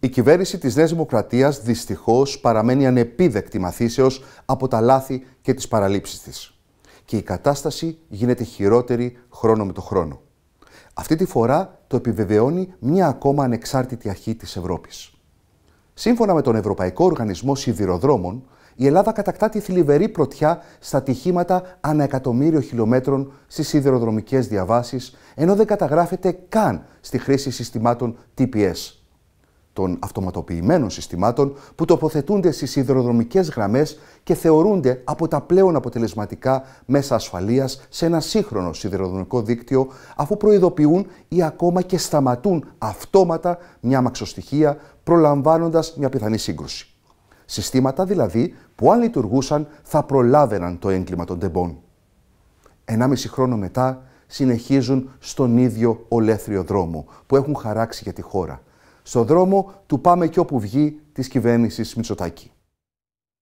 Η κυβέρνηση της Νέας Δημοκρατίας δυστυχώς παραμένει ανεπίδεκτη μαθήσεως από τα λάθη και τις παραλήψεις της. Και η κατάσταση γίνεται χειρότερη χρόνο με το χρόνο. Αυτή τη φορά το επιβεβαιώνει μια ακόμα ανεξάρτητη αρχή της Ευρώπης. Σύμφωνα με τον Ευρωπαϊκό Οργανισμό Σιδηροδρόμων, η Ελλάδα κατακτά τη θλιβερή πρωτιά στα τυχήματα ανά εκατομμύριο χιλιόμετρων στις σιδηροδρομικές διαβάσεις ενώ δεν καταγράφεται καν στη χρήση συστημάτων TPS, των αυτοματοποιημένων συστημάτων που τοποθετούνται στις υδροδρομικές γραμμές και θεωρούνται από τα πλέον αποτελεσματικά μέσα ασφαλείας σε ένα σύγχρονο σιδηροδρομικό δίκτυο αφού προειδοποιούν ή ακόμα και σταματούν αυτόματα μια μαξοστοιχεία προλαμβάνοντας μια πιθανή σύγκρουση. Συστήματα δηλαδή που αν λειτουργούσαν θα προλάβαιναν το έγκλημα των τεμπών. μισή χρόνο μετά συνεχίζουν στον ίδιο ολέθριο δρόμο που έχουν χαράξει για τη χώρα στον δρόμο του πάμε και όπου βγει της κυβέρνησης Μητσοτάκη.